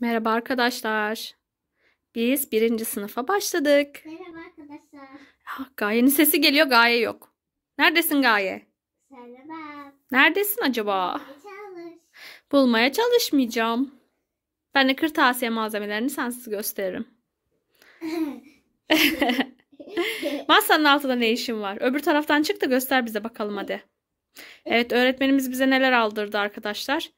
Merhaba arkadaşlar. Biz birinci sınıfa başladık. Merhaba arkadaşlar. Ah, Gaye'nin sesi geliyor Gaye yok. Neredesin Gaye? Merhaba. Neredesin acaba? Çalış. Bulmaya çalışmayacağım. Ben de kırtasiye malzemelerini sensiz gösteririm. Masanın altında ne işin var? Öbür taraftan çık da göster bize bakalım hadi. Evet öğretmenimiz bize neler aldırdı arkadaşlar.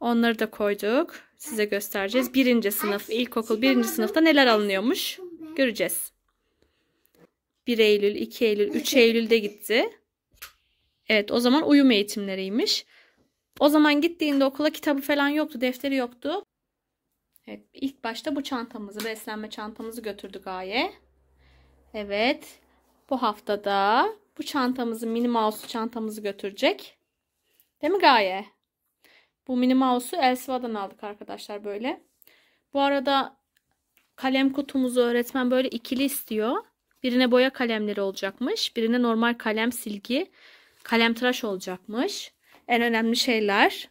Onları da koyduk. Size göstereceğiz. Birinci sınıf, ilkokul birinci sınıfta neler alınıyormuş göreceğiz. 1 Eylül, 2 Eylül, 3 Eylül'de gitti. Evet o zaman uyum eğitimleriymiş. O zaman gittiğinde okula kitabı falan yoktu, defteri yoktu. Evet ilk başta bu çantamızı, beslenme çantamızı götürdük Gaye. Evet bu haftada bu çantamızı, mini mouse çantamızı götürecek. Değil mi Gaye? Bu mini mouse'u Elsiva'dan aldık arkadaşlar böyle. Bu arada kalem kutumuzu öğretmen böyle ikili istiyor. Birine boya kalemleri olacakmış. Birine normal kalem silgi, kalem tıraş olacakmış. En önemli şeyler.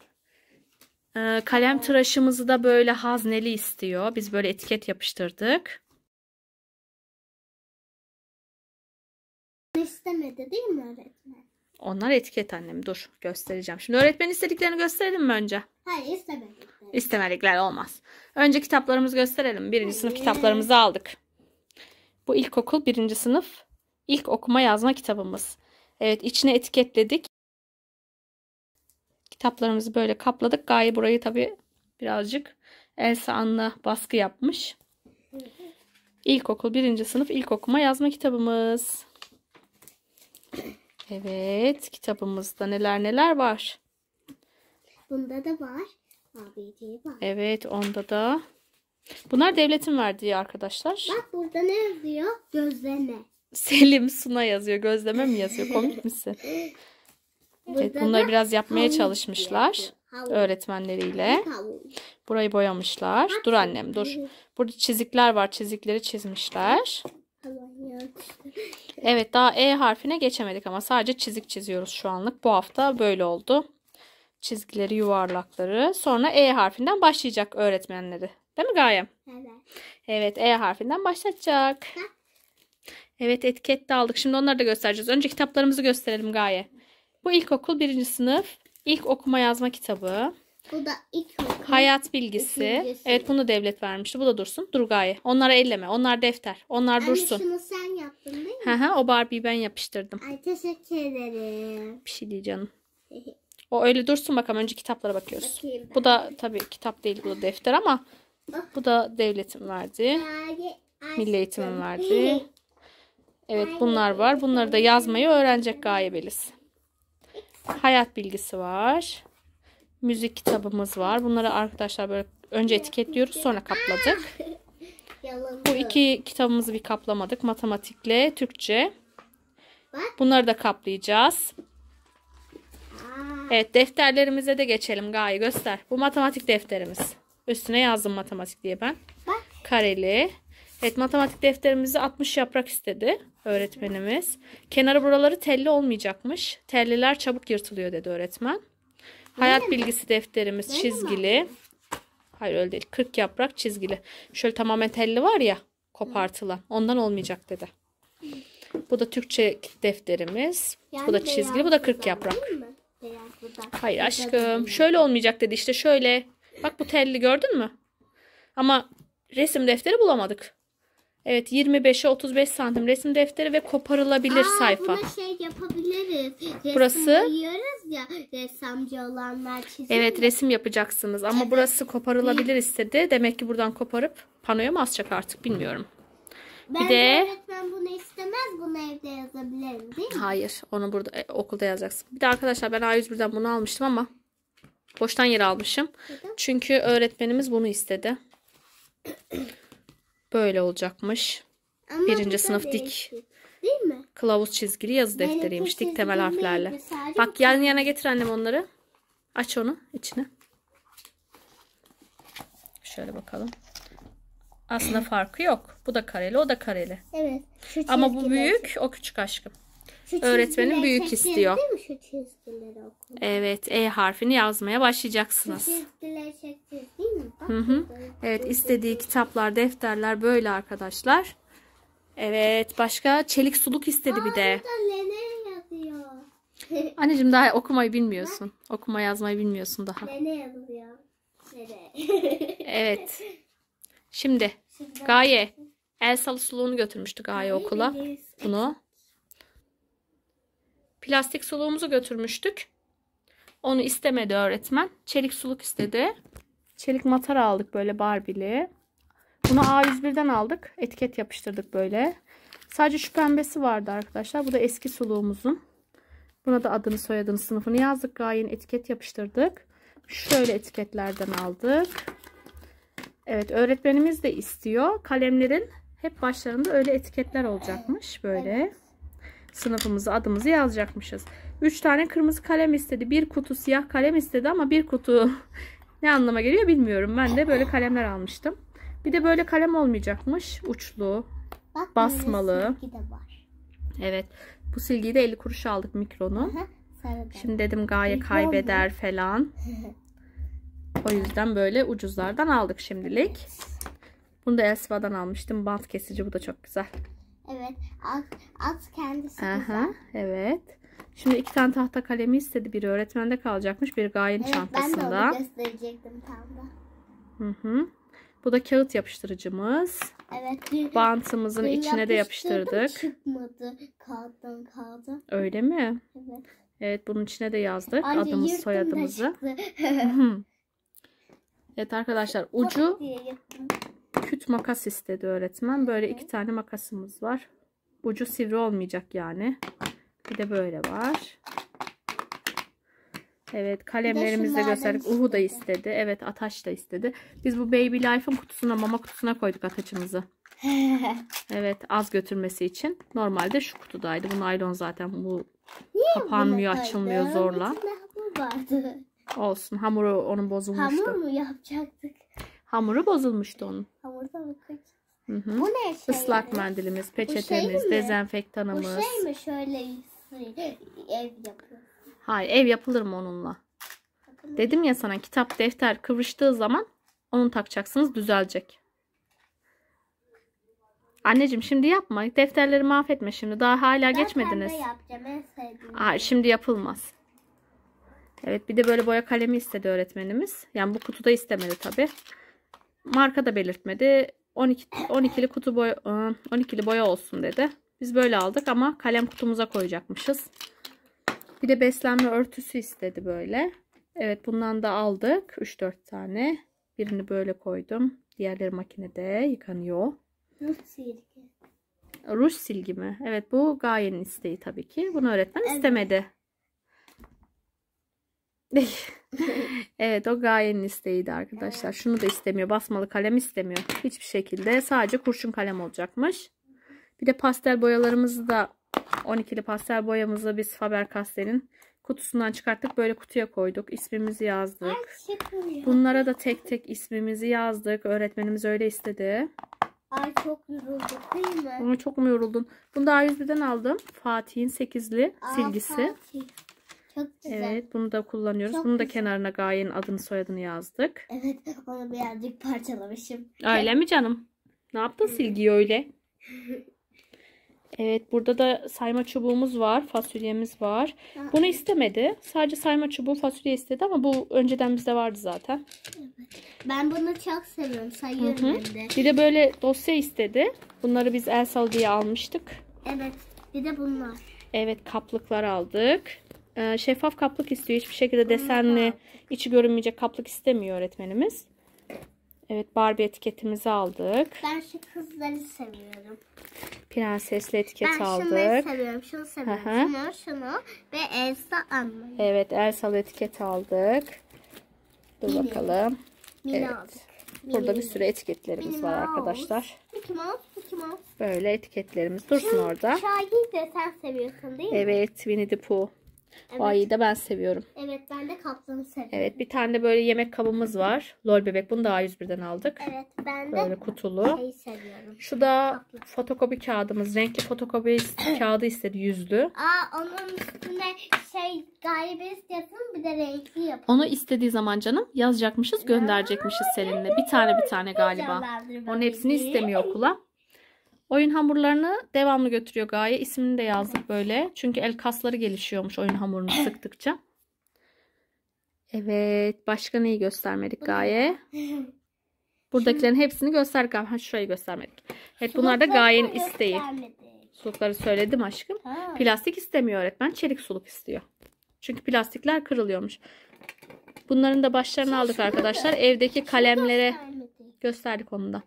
Ee, kalem tıraşımızı da böyle hazneli istiyor. Biz böyle etiket yapıştırdık. İstemedi değil mi öğretmen? Onlar etiket annem. Dur göstereceğim. Şimdi öğretmen istediklerini gösterelim mi önce? Hayır istemedikler. İstemedikler olmaz. Önce kitaplarımızı gösterelim. Birinci sınıf kitaplarımızı aldık. Bu ilkokul birinci sınıf ilk okuma yazma kitabımız. Evet içine etiketledik. Kitaplarımızı böyle kapladık. Gaye burayı tabi birazcık Elsa Anna baskı yapmış. İlkokul birinci sınıf ilk okuma yazma kitabımız. Evet kitabımızda neler neler var. Bunda da var. ABD var. Evet onda da. Bunlar devletin verdiği arkadaşlar. Bak burada ne yazıyor? Gözleme. Selim Suna yazıyor. Gözleme mi yazıyor? Komik misin? Evet, bunları biraz yapmaya çalışmışlar. Öğretmenleriyle. Burayı boyamışlar. Dur annem dur. Burada çizikler var. Çizikleri çizmişler. Evet daha E harfine geçemedik ama sadece çizik çiziyoruz şu anlık. Bu hafta böyle oldu. Çizgileri yuvarlakları. Sonra E harfinden başlayacak öğretmenleri. Değil mi Gayem? Evet. Evet E harfinden başlayacak. Evet etiket de aldık. Şimdi onları da göstereceğiz. Önce kitaplarımızı gösterelim Gaye. Bu ilkokul birinci sınıf ilk okuma yazma kitabı. Bu da ilk okul. Hayat bilgisi. İkincisi. Evet bunu devlet vermişti. Bu da dursun. durgayı. Onlara elleme. Onlar defter. Onlar dursun. şunu sen yaptın değil mi? Hı hı. O Barbie'yi ben yapıştırdım. Ay teşekkür ederim. Bir şey değil canım. O öyle dursun bakalım. Önce kitaplara bakıyoruz. bu da tabii kitap değil bu da defter ama bu da devletim verdi, Milli eğitimim verdi. Evet bunlar var. Bunları da yazmayı öğrenecek gayebeliz. Hayat bilgisi var müzik kitabımız var. Bunları arkadaşlar böyle önce etiketliyoruz sonra kapladık. Bu iki kitabımızı bir kaplamadık. Matematikle Türkçe. Bunları da kaplayacağız. Evet defterlerimize de geçelim. Gaye göster. Bu matematik defterimiz. Üstüne yazdım matematik diye ben. Kareli. Evet matematik defterimizi 60 yaprak istedi öğretmenimiz. Kenarı buraları telli olmayacakmış. Telliler çabuk yırtılıyor dedi öğretmen. Hayat Öyle bilgisi defterimiz Öyle çizgili. Mi? Hayır öyle değil. 40 yaprak çizgili. Şöyle tamamen telli var ya kopartılan. Ondan olmayacak dedi. Bu da Türkçe defterimiz. Yani bu da çizgili. Bu da 40 yaprak. Hayır aşkım. Şöyle olmayacak dedi İşte şöyle. Bak bu telli gördün mü? Ama resim defteri bulamadık. Evet 25'e 35 santim resim defteri ve koparılabilir Aa, sayfa. Buna şey yapabiliriz. Resim burası yiyoruz ya ressamcı olanlar çizim. Evet mi? resim yapacaksınız ama evet. burası koparılabilir istedi. Demek ki buradan koparıp panoya mı asacak artık bilmiyorum. Ben bir de öğretmen bunu istemez. Bunu evde yazabilirim değil mi? Hayır. Onu burada e, okulda yazacaksın. Bir de arkadaşlar ben A101'den bunu almıştım ama boştan yere almışım. Neden? Çünkü öğretmenimiz bunu istedi. Böyle olacakmış. Ama Birinci sınıf dik. Değil mi? Kılavuz çizgili yazı defteriymiş. Dik temel harflerle. Bak yan yana getir annem onları. Aç onu içine. Şöyle bakalım. Aslında farkı yok. Bu da kareli, o da kareli. Evet. Ama bu büyük, o küçük aşkım. Şu Öğretmenin büyük istiyor. Değil mi şu Evet, E harfini yazmaya başlayacaksınız. Şu Hı hı. Evet istediği kitaplar, defterler böyle arkadaşlar. Evet başka çelik suluk istedi Aa, bir de. Anneciğim daha okumayı bilmiyorsun. Bak. Okuma yazmayı bilmiyorsun daha. Lene yazılıyor. Lene. evet. Şimdi, Gaye. El salı suluğunu götürmüştü Gaye okula. Bunu. Plastik suluğumuzu götürmüştük. Onu istemedi öğretmen. Çelik suluk istedi çelik matar aldık böyle barbili. Bunu A101'den aldık. Etiket yapıştırdık böyle. Sadece şu pembesi vardı arkadaşlar. Bu da eski suluğumuzun. Buna da adını soyadını sınıfını yazdık. Gayen etiket yapıştırdık. Şöyle etiketlerden aldık. Evet öğretmenimiz de istiyor. Kalemlerin hep başlarında öyle etiketler olacakmış. Böyle. Sınıfımızı adımızı yazacakmışız. 3 tane kırmızı kalem istedi. Bir kutu siyah kalem istedi ama bir kutu ne anlama geliyor bilmiyorum. Ben de böyle kalemler almıştım. Bir de böyle kalem olmayacakmış. Uçlu, Bak, basmalı. Evet. Bu silgiyi de 50 kuruş aldık mikronun. Şimdi dedim gaye kaybeder falan. o yüzden böyle ucuzlardan aldık şimdilik. Bunu da Elsiva'dan almıştım. Bant kesici bu da çok güzel. Evet. At, at kendisi Aha, güzel. Evet. Şimdi iki tane tahta kalemi istedi. Biri öğretmende kalacakmış. bir gayenin evet, çantasında. ben de onu gösterecektim tam da. Hı hı. Bu da kağıt yapıştırıcımız. Evet. Bir, bantımızın bir içine de yapıştırdık. Çıkmadı kağıttan kaldı. Öyle mi? Evet. Evet bunun içine de yazdık. Anca adımız soyadımızı. evet arkadaşlar ucu küt makas istedi öğretmen. Böyle evet. iki tane makasımız var. Ucu sivri olmayacak yani. Bir de böyle var. Evet kalemlerimizi de gösterdik. Uhu da istedi. Evet Ataş da istedi. Biz bu Baby Life'ın kutusuna mama kutusuna koyduk ataşımızı. evet az götürmesi için. Normalde şu kutudaydı. Bu naylon zaten bu Niye kapanmıyor açılmıyor zorla. Olsun hamuru onun bozulmuştu. Hamur mu yapacaktık? Hamuru bozulmuştu onun. Hamurda mı Hı Bu ne şey? Islak mendilimiz, şey peçetemiz, şey dezenfektanımız. Bu şey mi şöyleyiz? Ev yapıyorsun. Hayır ev yapılır mı onunla? Bakın. Dedim ya sana kitap defter kıvrıştığı zaman onu takacaksınız düzelecek. Anneciğim şimdi yapma. Defterleri mahvetme şimdi. Daha hala ben geçmediniz. Yapacağım, Hayır şimdi yapılmaz. Evet bir de böyle boya kalemi istedi öğretmenimiz. Yani bu kutuda istemedi tabi. Marka da belirtmedi. 12 12'li kutu boya 12'li ıı, boya olsun dedi. Biz böyle aldık ama kalem kutumuza koyacakmışız. Bir de beslenme örtüsü istedi böyle. Evet bundan da aldık. 3-4 tane. Birini böyle koydum. Diğerleri makinede yıkanıyor. Ruj silgi. Ruj silgi mi? Evet bu Gaye'nin isteği tabii ki. Bunu öğretmen evet. istemedi. evet o Gaye'nin isteğiydi arkadaşlar. Evet. Şunu da istemiyor. Basmalı kalem istemiyor. Hiçbir şekilde. Sadece kurşun kalem olacakmış. Bir de pastel boyalarımızı da 12'li pastel boyamızı biz Faber-Castell'in kutusundan çıkarttık. Böyle kutuya koyduk. İsmimizi yazdık. Bunlara da tek tek ismimizi yazdık. Öğretmenimiz öyle istedi. Ay çok yorulduk değil mi? Ama çok mu yoruldun? Bunu da A101'den aldım. Fatih'in 8'li silgisi. Çok güzel. Evet bunu da kullanıyoruz. Çok Bunun da güzel. kenarına gayenin adını soyadını yazdık. Evet onu birazcık parçalamışım. Öyle mi canım? Ne yaptın silgiyi öyle? Evet burada da sayma çubuğumuz var. Fasulyemiz var. Bunu istemedi. Sadece sayma çubuğu fasulye istedi ama bu önceden bizde vardı zaten. Ben bunu çok seviyorum. Sayıyorum Hı -hı. de. Bir de böyle dosya istedi. Bunları biz el sal diye almıştık. Evet. Bir de bunlar. Evet kaplıklar aldık. Ee, şeffaf kaplık istiyor. Hiçbir şekilde desenli içi görünmeyecek kaplık istemiyor öğretmenimiz. Evet Barbie etiketimizi aldık. Ben şu kızları seviyorum prensesli etiket ben aldık. Ben şunu seviyorum. Şunu seviyorum. Aha. Şunu, şunu ve Elsa Anna. Evet Elsa'lı etiket aldık. Dur Mini. bakalım. Mini evet. Aldık. Burada bir sürü etiketlerimiz Mini var Mouse. arkadaşlar. Mickey Mouse, Mickey Mouse. Böyle etiketlerimiz dursun Şu, orada. Şahin de sen seviyorsun değil mi? Evet Winnie the Pooh. Evet. da ben seviyorum. Evet ben de kaplanı seviyorum. Evet bir tane de böyle yemek kabımız var. Lol bebek bunu da A101'den aldık. Evet ben de böyle kutulu. şeyi seviyorum. Şu da Kaplan. fotokopi kağıdımız. Renkli fotokopi kağıdı istedi yüzlü. Aa onun üstüne şey galibiyet yazın bir de renkli yapın. Onu istediği zaman canım yazacakmışız gönderecekmişiz Selinle Bir tane bir tane galiba. Onun hepsini istemiyor okula. Oyun hamurlarını devamlı götürüyor Gaye. İsmini de yazdık böyle. Çünkü el kasları gelişiyormuş oyun hamurunu sıktıkça. Evet. Başka neyi göstermedik Gaye? Buradakilerin hepsini gösterdik. Ha, şurayı göstermedik. Evet bunlar da Gaye'nin isteği. Sulukları söyledim aşkım. Ha. Plastik istemiyor öğretmen. Çelik suluk istiyor. Çünkü plastikler kırılıyormuş. Bunların da başlarını aldık arkadaşlar. Evdeki kalemlere gösterdik onu da.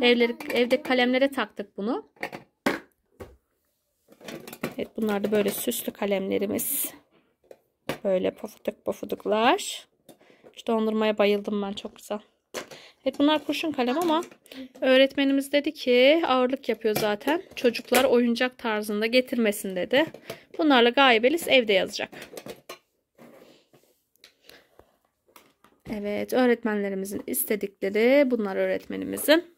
Evleri, evde kalemlere taktık bunu. Evet bunlar da böyle süslü kalemlerimiz. Böyle pofuduk pofuduklar. İşte dondurmaya bayıldım ben çok güzel. Evet bunlar kurşun kalem ama öğretmenimiz dedi ki ağırlık yapıyor zaten. Çocuklar oyuncak tarzında getirmesin dedi. Bunlarla gaybeliz evde yazacak. Evet öğretmenlerimizin istedikleri bunlar öğretmenimizin.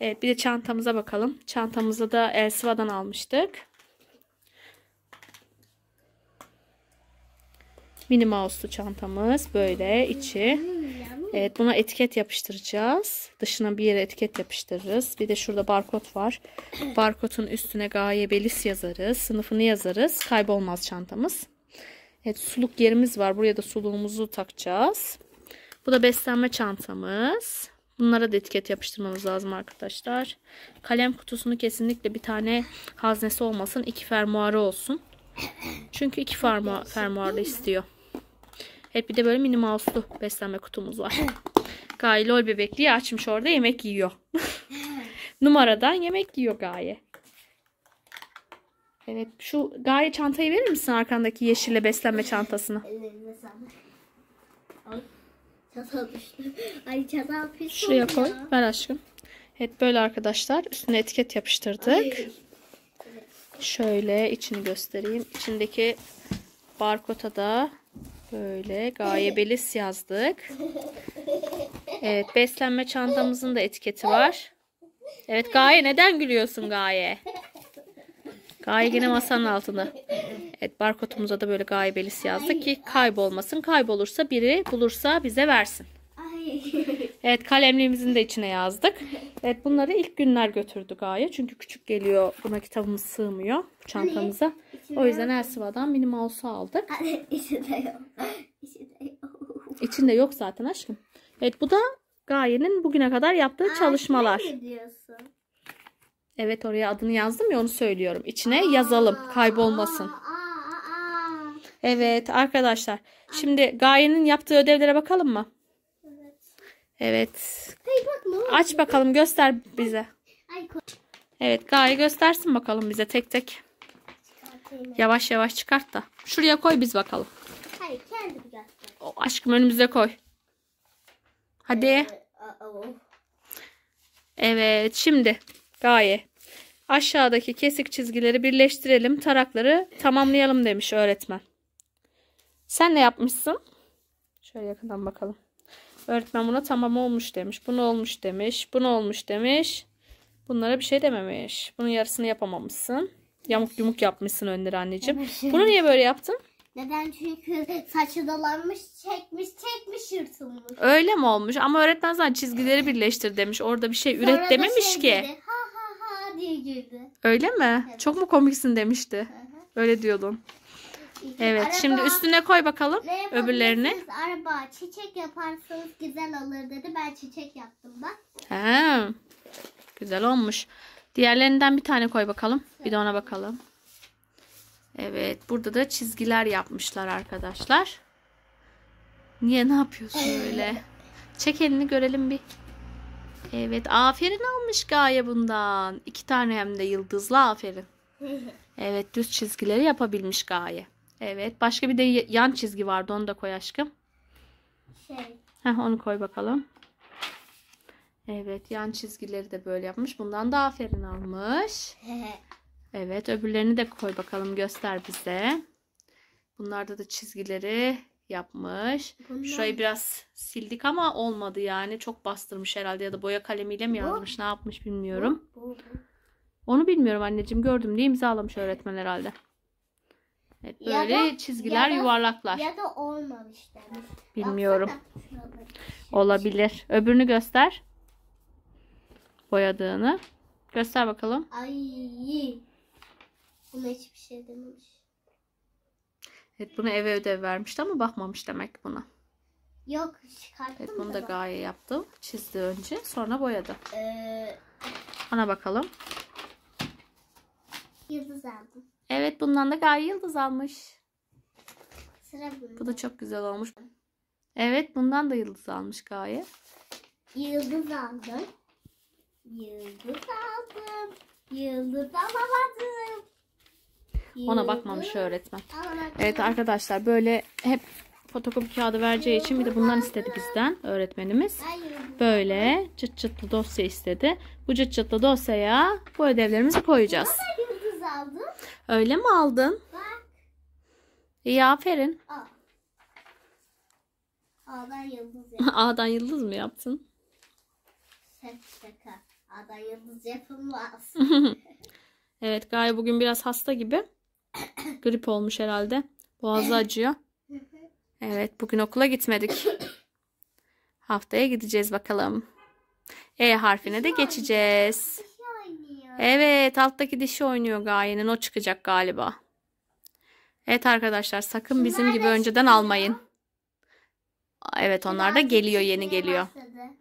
Evet bir de çantamıza bakalım. Çantamızı da Elsiva'dan almıştık. Mini mouse'lu çantamız böyle içi. Evet buna etiket yapıştıracağız. Dışına bir yere etiket yapıştırırız. Bir de şurada barkod var. Barkodun üstüne gaye belis yazarız. Sınıfını yazarız. Kaybolmaz çantamız. Evet suluk yerimiz var. Buraya da suluğumuzu takacağız. Bu da beslenme çantamız. Bunlara da etiket yapıştırmamız lazım arkadaşlar. Kalem kutusunu kesinlikle bir tane haznesi olmasın. iki fermuarı olsun. Çünkü iki fermuar, fermuarda istiyor. Hep bir de böyle mini mouse'lu beslenme kutumuz var. Gaye lol bebekliği açmış orada yemek yiyor. Numaradan yemek yiyor Gaye. Evet şu Gaye çantayı verir misin arkandaki yeşille beslenme çantasını? Ay çatal pis Şuraya koy. Ya. Ver aşkım. Evet böyle arkadaşlar. Üstüne etiket yapıştırdık. Şöyle içini göstereyim. İçindeki barkota da böyle gaye belis yazdık. Evet beslenme çantamızın da etiketi var. Evet Gaye neden gülüyorsun Gaye? Gaye yine masanın altında. Evet barkodumuza da böyle gaybelis yazdık ki kaybolmasın. Kaybolursa biri bulursa bize versin. Evet kalemliğimizin de içine yazdık. Evet bunları ilk günler götürdük A'ya. Çünkü küçük geliyor. Buna kitabımız sığmıyor bu çantamıza. Hani, o yüzden Elsiva'dan Minnie Mouse'u aldık. Hani, içinde yok. İçinde yok zaten aşkım. Evet bu da Gaye'nin bugüne kadar yaptığı çalışmalar. Evet oraya adını yazdım ya onu söylüyorum. İçine yazalım kaybolmasın. Aa, Evet arkadaşlar. Şimdi Gaye'nin yaptığı ödevlere bakalım mı? Evet. Evet. Aç bakalım göster bize. Evet Gaye göstersin bakalım bize tek tek. Yavaş yavaş çıkart da. Şuraya koy biz bakalım. Hayır kendim göster. aşkım önümüze koy. Hadi. Evet şimdi Gaye aşağıdaki kesik çizgileri birleştirelim tarakları tamamlayalım demiş öğretmen. Sen ne yapmışsın? Şöyle yakından bakalım. Öğretmen buna tamam olmuş demiş. Bunu olmuş demiş. Bunu olmuş demiş. Bunlara bir şey dememiş. Bunun yarısını yapamamışsın. Yamuk yumuk yapmışsın Önder anneciğim. Bunu niye böyle yaptın? Neden? Çünkü saçı dolanmış, çekmiş, çekmiş, yırtılmış. Öyle mi olmuş? Ama öğretmen zaten çizgileri birleştir demiş. Orada bir şey Sonra üret dememiş şey ki. Dedi, ha ha ha diye girdi. Öyle mi? Evet. Çok mu komiksin demişti. Hı hı. Öyle diyordun. Evet araba, şimdi üstüne koy bakalım öbürlerini. Araba çiçek yaparsanız güzel olur dedi. Ben çiçek yaptım bak. Ha, güzel olmuş. Diğerlerinden bir tane koy bakalım. Bir de ona bakalım. Evet burada da çizgiler yapmışlar arkadaşlar. Niye ne yapıyorsun öyle? Çek elini görelim bir. Evet aferin almış Gaye bundan. İki tane hem de yıldızlı aferin. Evet düz çizgileri yapabilmiş Gaye. Evet. Başka bir de yan çizgi vardı. Onu da koy aşkım. Şey. Heh, onu koy bakalım. Evet. Yan çizgileri de böyle yapmış. Bundan da aferin almış. evet. Öbürlerini de koy bakalım. Göster bize. Bunlarda da çizgileri yapmış. Bunlar... Şurayı biraz sildik ama olmadı yani. Çok bastırmış herhalde ya da boya kalemiyle mi yazmış bu? ne yapmış bilmiyorum. Bu, bu, bu. Onu bilmiyorum anneciğim gördüm diye imzalamış öğretmen herhalde. Evet, böyle da, çizgiler da, yuvarlaklar. Ya da olmamış demiş. Bilmiyorum. Olabilir. Öbürünü göster. Boyadığını. Göster bakalım. Ay. Buna hiçbir şey dememiş. Evet bunu eve ödev vermişti ama bakmamış demek buna. Yok çıkarttım. Evet bunu da gaye yaptım. Çizdi önce sonra boyadı. Ee... Ana bakalım. Yıldız aldım. Evet bundan da Gaye Yıldız almış. Sıra Bu da çok güzel olmuş. Evet bundan da Yıldız almış Gaye. Yıldız aldım. Yıldız aldım. Yıldız alamadım. Yıldız. Ona bakmamış öğretmen. Alamadım. Evet arkadaşlar böyle hep fotokopi kağıdı vereceği için bir de bundan aldım. istedi bizden öğretmenimiz. Böyle çıt çıtlı dosya istedi. Bu çıt çıtlı dosyaya bu ödevlerimizi koyacağız aldım. Öyle mi aldın? Bak. İyi aferin. A. A'dan yıldız yaptım. A'dan yıldız mı yaptın? Şaka şaka. A'dan yıldız yapılmaz. evet Gaye bugün biraz hasta gibi. Grip olmuş herhalde. Boğazı acıyor. Evet bugün okula gitmedik. Haftaya gideceğiz bakalım. E harfine de geçeceğiz. Evet alttaki dişi oynuyor Gaye'nin. O çıkacak galiba. Evet arkadaşlar sakın Şunlar bizim gibi önceden almayın. Evet onlar da geliyor yeni geliyor.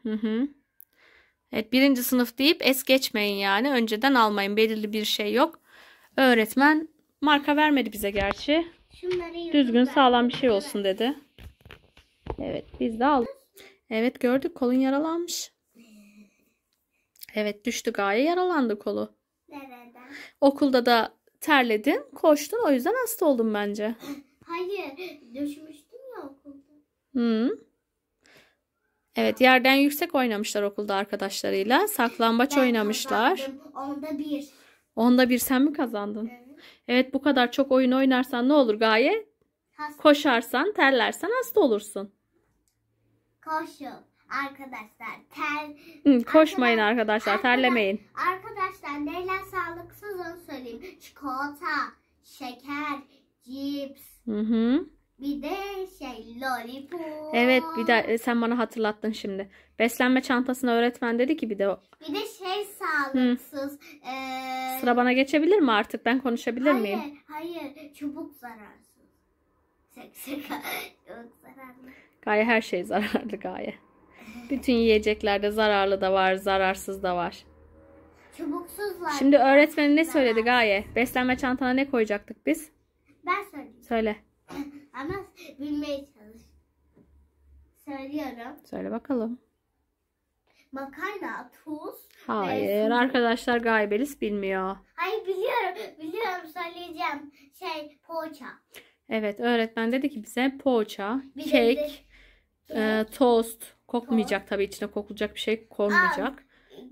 Hı hı. Evet birinci sınıf deyip es geçmeyin yani. Önceden almayın. Belirli bir şey yok. Öğretmen marka vermedi bize gerçi. Düzgün sağlam bir şey olsun dedi. Evet biz de aldık. Evet gördük kolun yaralanmış. Evet düştü gaye yaralandı kolu. Nereden? Okulda da terledin, koştun o yüzden hasta oldun bence. Hayır, düşmüştüm ya okulda. Hı Hmm. Evet, yerden yüksek oynamışlar okulda arkadaşlarıyla. Saklambaç ben oynamışlar. Onda bir. Onda bir sen mi kazandın? Evet. evet bu kadar çok oyun oynarsan ne olur Gaye? Hasta. Koşarsan, terlersen hasta olursun. Koşup arkadaşlar ter... Hı, koşmayın arkadaşlar, arkadaşlar terlemeyin. Arkadaşlar neyler sağlıksız onu söyleyeyim. Çikolata, şeker, cips. Hı hı. Bir de şey lollipop. Evet bir de e, sen bana hatırlattın şimdi. Beslenme çantasına öğretmen dedi ki bir de o. Bir de şey sağlıksız. Hı. E, Sıra bana geçebilir mi artık ben konuşabilir hayır, miyim? Hayır hayır çubuk zararsız. Çok şaka. Çok zararlı. Gaye her şey zararlı gaye. Bütün yiyeceklerde zararlı da var, zararsız da var. Çubuksuz var. Şimdi öğretmenin ne söyledi Gaye? Beslenme çantana ne koyacaktık biz? Ben söyleyeyim. Söyle. Ama bilmeye çalış. Söylüyorum. Söyle bakalım. Makarna, tuz. Hayır arkadaşlar Gaybelis bilmiyor. Hayır biliyorum. Biliyorum söyleyeceğim. Şey poğaça. Evet öğretmen dedi ki bize poğaça, Bir kek, e, tost, Kokmayacak tabii içine kokulacak bir şey konmayacak.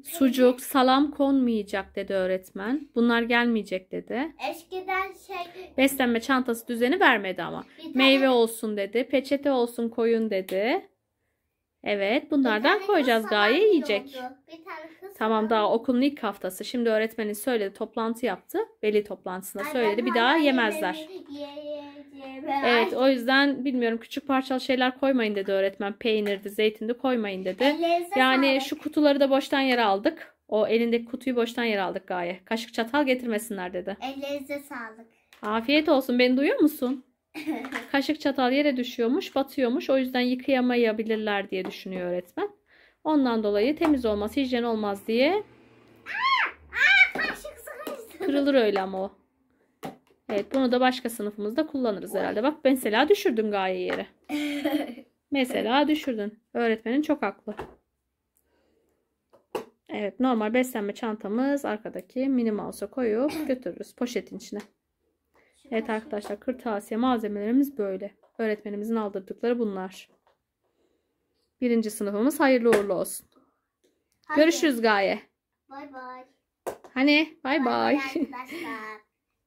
Sucuk, şey- salam konmayacak dedi öğretmen. Bunlar gelmeyecek dedi. Eskiden şey Beslenme çantası düzeni vermedi ama. Bir Meyve olsun dedi, peçete olsun koyun dedi. Evet, bunlardan koyacağız sana gaye yiyecek. Bir tane kız Tamam daha okulun ilk haftası. Şimdi öğretmenin söyledi toplantı yaptı. Veli toplantısında Ay, söyledi bir daha yemezler. ye- ye- Evet o yüzden bilmiyorum küçük parçalı şeyler koymayın dedi öğretmen. Peynirdi, zeytindi koymayın dedi. Yani şu kutuları da boştan yere aldık. O elindeki kutuyu boştan yere aldık Gaye. Kaşık çatal getirmesinler dedi. Ellerinize sağlık. Afiyet olsun. Beni duyuyor musun? Kaşık çatal yere düşüyormuş, batıyormuş. O yüzden yıkayamayabilirler diye düşünüyor öğretmen. Ondan dolayı temiz olmaz, hijyen olmaz diye. Aa, aa, kaşık kırılır öyle ama o. Evet bunu da başka sınıfımızda kullanırız herhalde. Bak mesela düşürdün gaye yere. mesela düşürdün. Öğretmenin çok haklı. Evet normal beslenme çantamız arkadaki mini mouse'a koyup götürürüz poşetin içine. Evet arkadaşlar kırtasiye malzemelerimiz böyle. Öğretmenimizin aldırdıkları bunlar. Birinci sınıfımız hayırlı uğurlu olsun. Hadi. Görüşürüz Gaye. Bay bay. Hani bay bay.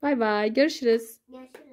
Bay bay. Görüşürüz. Görüşürüz.